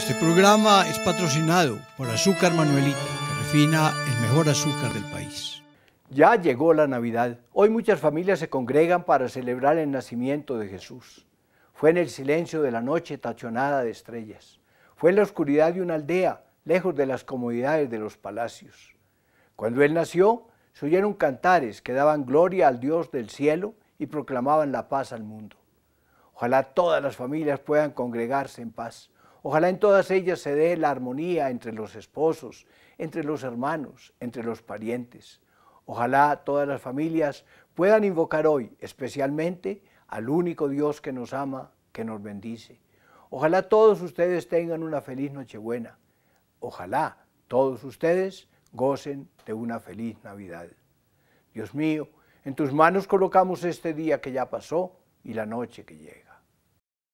Este programa es patrocinado por Azúcar Manuelita, que refina el mejor azúcar del país. Ya llegó la Navidad. Hoy muchas familias se congregan para celebrar el nacimiento de Jesús. Fue en el silencio de la noche tachonada de estrellas. Fue en la oscuridad de una aldea, lejos de las comodidades de los palacios. Cuando él nació, se oyeron cantares que daban gloria al Dios del cielo y proclamaban la paz al mundo. Ojalá todas las familias puedan congregarse en paz Ojalá en todas ellas se dé la armonía entre los esposos, entre los hermanos, entre los parientes. Ojalá todas las familias puedan invocar hoy especialmente al único Dios que nos ama, que nos bendice. Ojalá todos ustedes tengan una feliz Nochebuena. Ojalá todos ustedes gocen de una feliz Navidad. Dios mío, en tus manos colocamos este día que ya pasó y la noche que llega.